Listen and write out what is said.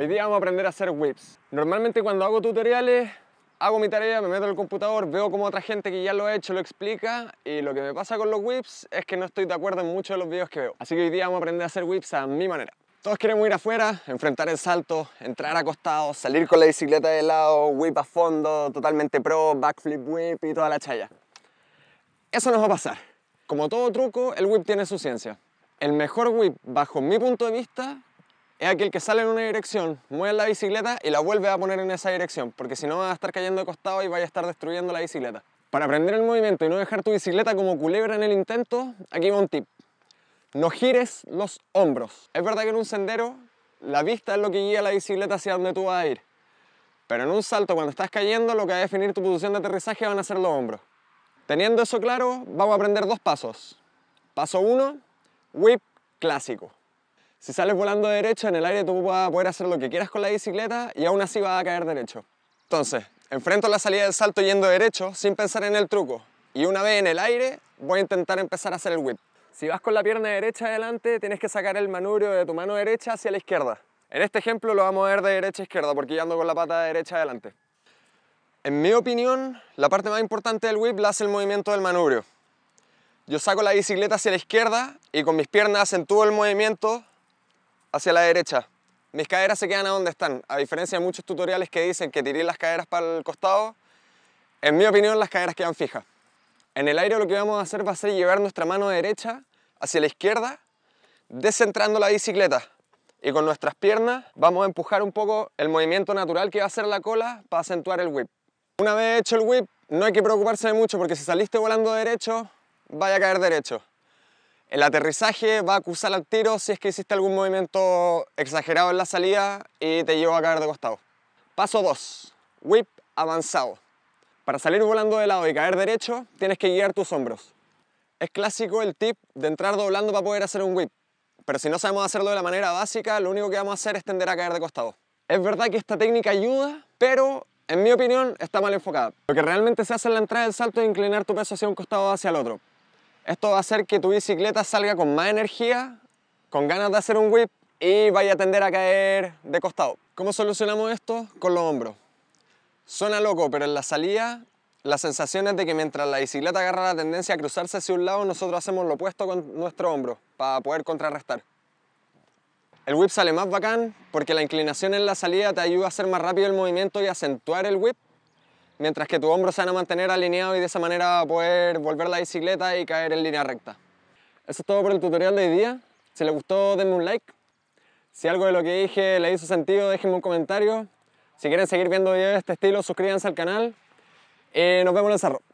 Hoy día vamos a aprender a hacer whips. Normalmente cuando hago tutoriales, hago mi tarea, me meto el computador, veo como otra gente que ya lo ha hecho lo explica y lo que me pasa con los whips es que no estoy de acuerdo en muchos de los videos que veo. Así que hoy día vamos a aprender a hacer whips a mi manera. Todos queremos ir afuera, enfrentar el salto, entrar acostado, salir con la bicicleta de lado, whip a fondo, totalmente pro, backflip whip y toda la chaya. Eso nos va a pasar. Como todo truco, el whip tiene su ciencia. El mejor whip, bajo mi punto de vista, es aquel que sale en una dirección, mueve la bicicleta y la vuelve a poner en esa dirección, porque si no va a estar cayendo de costado y va a estar destruyendo la bicicleta. Para aprender el movimiento y no dejar tu bicicleta como culebra en el intento, aquí va un tip. No gires los hombros. Es verdad que en un sendero la vista es lo que guía la bicicleta hacia donde tú vas a ir. Pero en un salto, cuando estás cayendo, lo que va a definir tu posición de aterrizaje van a ser los hombros. Teniendo eso claro, vamos a aprender dos pasos. Paso 1, whip clásico. Si sales volando derecho, en el aire tú vas a poder hacer lo que quieras con la bicicleta y aún así vas a caer derecho. Entonces, enfrento la salida del salto yendo derecho sin pensar en el truco. Y una vez en el aire, voy a intentar empezar a hacer el whip. Si vas con la pierna derecha adelante, tienes que sacar el manubrio de tu mano derecha hacia la izquierda. En este ejemplo lo vamos a ver de derecha a izquierda porque yo ando con la pata derecha adelante. En mi opinión, la parte más importante del whip la hace el movimiento del manubrio. Yo saco la bicicleta hacia la izquierda y con mis piernas todo el movimiento hacia la derecha. Mis caderas se quedan a donde están. A diferencia de muchos tutoriales que dicen que tiré las caderas para el costado, en mi opinión las caderas quedan fijas. En el aire lo que vamos a hacer va a ser llevar nuestra mano derecha hacia la izquierda, descentrando la bicicleta. Y con nuestras piernas vamos a empujar un poco el movimiento natural que va a hacer la cola para acentuar el whip. Una vez hecho el whip, no hay que preocuparse de mucho porque si saliste volando derecho, vaya a caer derecho. El aterrizaje va a acusar al tiro si es que hiciste algún movimiento exagerado en la salida y te llevó a caer de costado. Paso 2. Whip avanzado. Para salir volando de lado y caer derecho, tienes que guiar tus hombros. Es clásico el tip de entrar doblando para poder hacer un whip, pero si no sabemos hacerlo de la manera básica, lo único que vamos a hacer es tender a caer de costado. Es verdad que esta técnica ayuda, pero en mi opinión está mal enfocada. Lo que realmente se hace en la entrada del salto es inclinar tu peso hacia un costado o hacia el otro. Esto va a hacer que tu bicicleta salga con más energía, con ganas de hacer un whip y vaya a tender a caer de costado. ¿Cómo solucionamos esto? Con los hombros. Suena loco, pero en la salida la sensación es de que mientras la bicicleta agarra la tendencia a cruzarse hacia un lado, nosotros hacemos lo opuesto con nuestro hombro para poder contrarrestar. El whip sale más bacán porque la inclinación en la salida te ayuda a hacer más rápido el movimiento y acentuar el whip mientras que tu hombro se van a mantener alineado y de esa manera a poder volver la bicicleta y caer en línea recta. Eso es todo por el tutorial de hoy día. Si les gustó, denme un like. Si algo de lo que dije le hizo sentido, déjenme un comentario. Si quieren seguir viendo videos de este estilo, suscríbanse al canal. y nos vemos en el cerro.